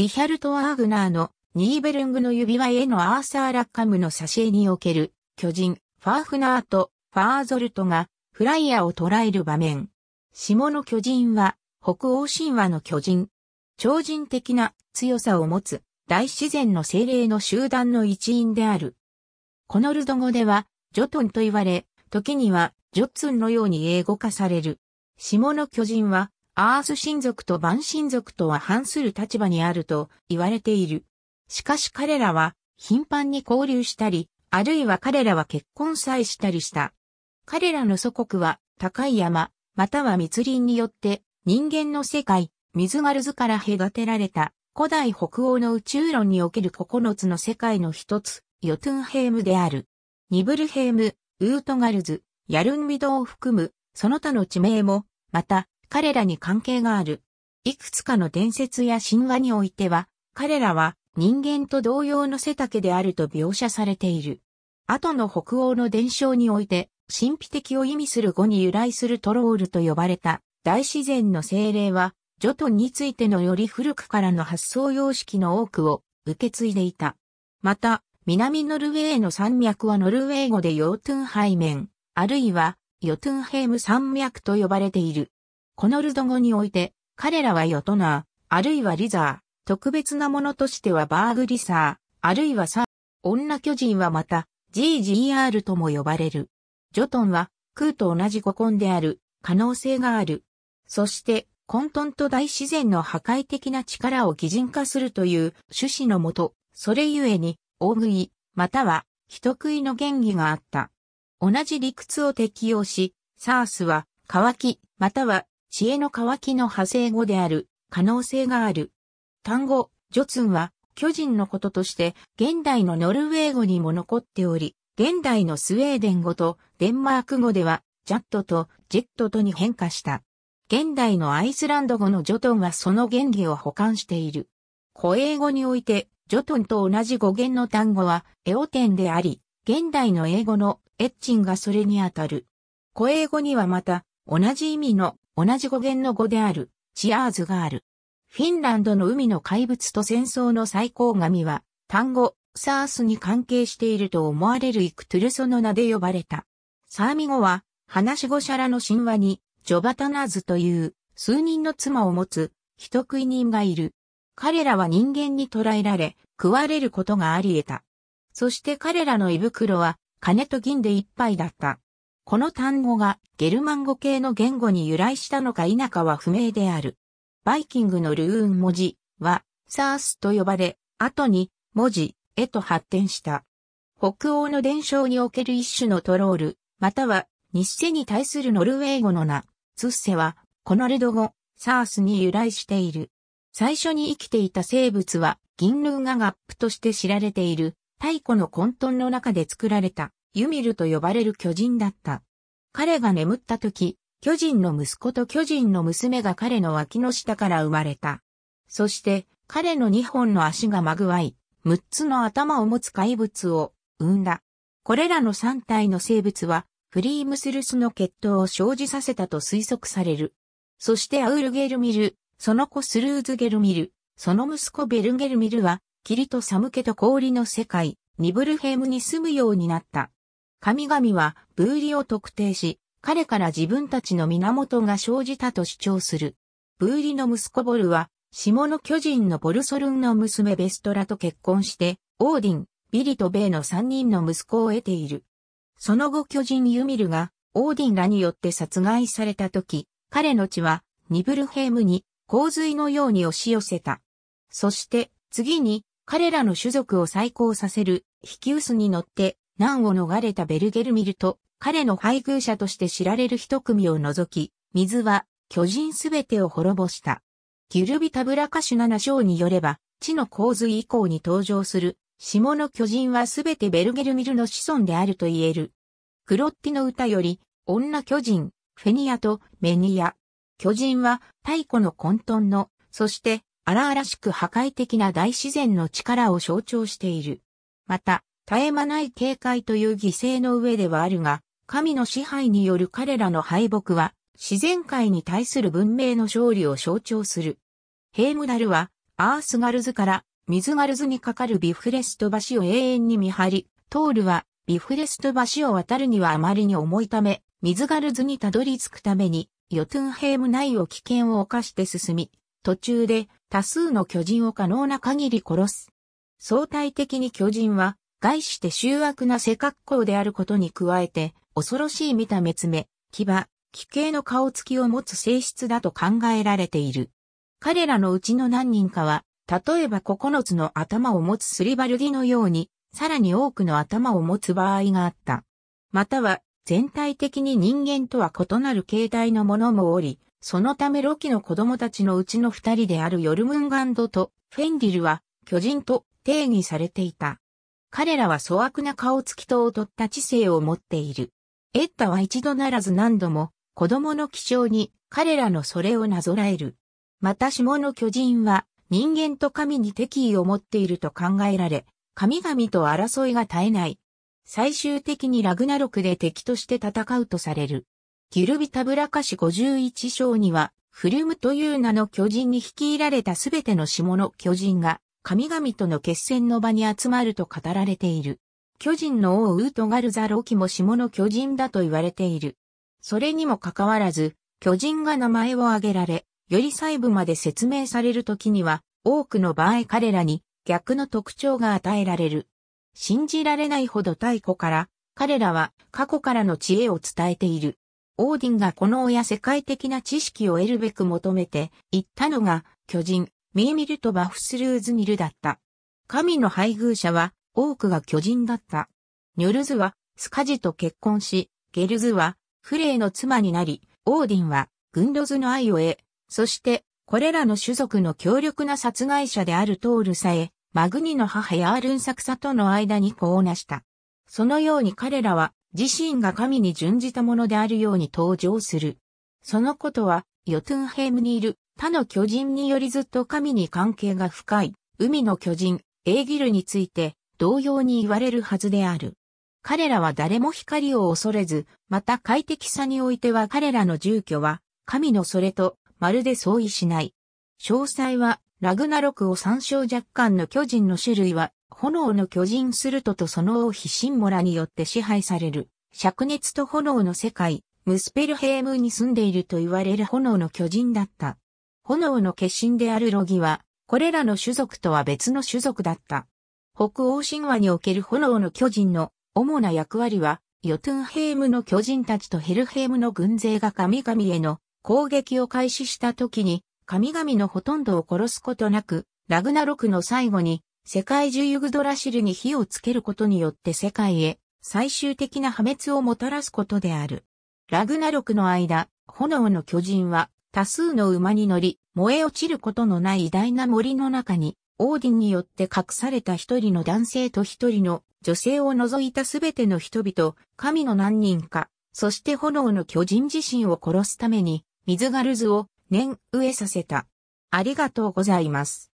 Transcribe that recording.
リヒャルト・アーグナーのニーベルングの指輪へのアーサー・ラッカムの挿絵における巨人、ファーフナーとファーゾルトがフライヤーを捉える場面。下の巨人は北欧神話の巨人。超人的な強さを持つ大自然の精霊の集団の一員である。このルド語ではジョトンと言われ、時にはジョッツンのように英語化される。下の巨人はアース神族とバン族とは反する立場にあると言われている。しかし彼らは頻繁に交流したり、あるいは彼らは結婚さえしたりした。彼らの祖国は高い山、または密林によって人間の世界、水ガルズから隔てられた古代北欧の宇宙論における9つの世界の一つ、ヨトゥンヘームである。ニブルヘーム、ウートガルズ、ヤルンビドを含む、その他の地名も、また、彼らに関係がある。いくつかの伝説や神話においては、彼らは人間と同様の背丈であると描写されている。後の北欧の伝承において、神秘的を意味する語に由来するトロールと呼ばれた大自然の精霊は、ジョトンについてのより古くからの発想様式の多くを受け継いでいた。また、南ノルウェーの山脈はノルウェー語でヨートゥンハイメン、あるいはヨトゥンヘーム山脈と呼ばれている。このルド語において、彼らはヨトナー、あるいはリザー、特別なものとしてはバーグリサー、あるいはサー、女巨人はまた、GGR とも呼ばれる。ジョトンは、空と同じ語根である、可能性がある。そして、混沌と大自然の破壊的な力を擬人化するという趣旨のもと、それゆえに、大食い、または、人食いの原理があった。同じ理屈を適用し、サースは、乾き、または知恵の渇きの派生語である、可能性がある。単語、ジョツンは、巨人のこととして、現代のノルウェー語にも残っており、現代のスウェーデン語とデンマーク語では、ジャットとジェットとに変化した。現代のアイスランド語のジョトンはその原理を保管している。古英語において、ジョトンと同じ語源の単語は、エオテンであり、現代の英語のエッチンがそれにあたる。古英語にはまた、同じ意味の同じ語源の語である、チアーズがある。フィンランドの海の怪物と戦争の最高神は、単語、サースに関係していると思われるイクトゥルソの名で呼ばれた。サーミ語は、話し語者らの神話に、ジョバタナーズという、数人の妻を持つ、人食い人がいる。彼らは人間に捕らえられ、食われることがあり得た。そして彼らの胃袋は、金と銀でいっぱいだった。この単語がゲルマン語系の言語に由来したのか否かは不明である。バイキングのルーン文字は、サースと呼ばれ、後に文字へと発展した。北欧の伝承における一種のトロール、または日セに対するノルウェー語の名、ツッセは、コナルド語、サースに由来している。最初に生きていた生物は、銀ルーガガップとして知られている、太古の混沌の中で作られた。ユミルと呼ばれる巨人だった。彼が眠った時、巨人の息子と巨人の娘が彼の脇の下から生まれた。そして、彼の二本の足がまぐわい、六つの頭を持つ怪物を生んだ。これらの三体の生物は、フリームスルスの血統を生じさせたと推測される。そしてアウルゲルミル、その子スルーズゲルミル、その息子ベルゲルミルは、霧と寒気と氷の世界、ニブルヘムに住むようになった。神々はブーリを特定し、彼から自分たちの源が生じたと主張する。ブーリの息子ボルは、下の巨人のボルソルンの娘ベストラと結婚して、オーディン、ビリとベイの三人の息子を得ている。その後巨人ユミルが、オーディンらによって殺害された時、彼の血は、ニブルヘームに、洪水のように押し寄せた。そして、次に、彼らの種族を再興させる、ヒキウスに乗って、難を逃れたベルゲルミルと、彼の配偶者として知られる一組を除き、水は巨人すべてを滅ぼした。ギュルビタブラカシュ7章によれば、地の洪水以降に登場する、下の巨人はすべてベルゲルミルの子孫であると言える。クロッティの歌より、女巨人、フェニアとメニア。巨人は太古の混沌の、そして荒々しく破壊的な大自然の力を象徴している。また、絶え間ない警戒という犠牲の上ではあるが、神の支配による彼らの敗北は、自然界に対する文明の勝利を象徴する。ヘームダルは、アースガルズから、ミズガルズにかかるビフレスト橋を永遠に見張り、トールは、ビフレスト橋を渡るにはあまりに重いため、ミズガルズにたどり着くために、ヨトゥンヘーム内を危険を冒して進み、途中で多数の巨人を可能な限り殺す。相対的に巨人は概して醜悪な背格好であることに加えて、恐ろしい見た目つめ、牙、奇形の顔つきを持つ性質だと考えられている。彼らのうちの何人かは、例えば9つの頭を持つスリバルディのように、さらに多くの頭を持つ場合があった。または、全体的に人間とは異なる形態のものもおり、そのためロキの子供たちのうちの二人であるヨルムンガンドとフェンディルは巨人と定義されていた。彼らは粗悪な顔つきと劣った知性を持っている。エッタは一度ならず何度も、子供の気象に彼らのそれをなぞらえる。また下の巨人は、人間と神に敵意を持っていると考えられ、神々と争いが絶えない。最終的にラグナロクで敵として戦うとされる。ギルビタブラカシ51章には、フルムという名の巨人に率いられたすべての下の巨人が、神々との決戦の場に集まると語られている。巨人の王ウートガルザロキも下の巨人だと言われている。それにもかかわらず、巨人が名前を挙げられ、より細部まで説明される時には、多くの場合彼らに逆の特徴が与えられる。信じられないほど太古から、彼らは過去からの知恵を伝えている。オーディンがこの親世界的な知識を得るべく求めて言ったのが巨人、ミーミルとバフスルーズニルだった。神の配偶者は多くが巨人だった。ニョルズはスカジと結婚し、ゲルズはフレイの妻になり、オーディンはグンドズの愛を得、そしてこれらの種族の強力な殺害者であるトールさえ、マグニの母やアルンサクサとの間に子を成した。そのように彼らは自身が神に準じたものであるように登場する。そのことはヨトゥンヘームにいる他の巨人によりずっと神に関係が深い、海の巨人、エーギルについて同様に言われるはずである。彼らは誰も光を恐れず、また快適さにおいては彼らの住居は、神のそれと、まるで相違しない。詳細は、ラグナロクを参照若干の巨人の種類は、炎の巨人スルトとその王妃シンモラによって支配される、灼熱と炎の世界、ムスペルヘームに住んでいると言われる炎の巨人だった。炎の化身であるロギは、これらの種族とは別の種族だった。北欧神話における炎の巨人の主な役割は、ヨトゥンヘームの巨人たちとヘルヘームの軍勢が神々への攻撃を開始した時に、神々のほとんどを殺すことなく、ラグナロクの最後に、世界中ユグドラシルに火をつけることによって世界へ最終的な破滅をもたらすことである。ラグナロクの間、炎の巨人は多数の馬に乗り、燃え落ちることのない偉大な森の中に、オーディンによって隠された一人の男性と一人の女性を除いたすべての人々、神の何人か、そして炎の巨人自身を殺すために、水ガルズを念植えさせた。ありがとうございます。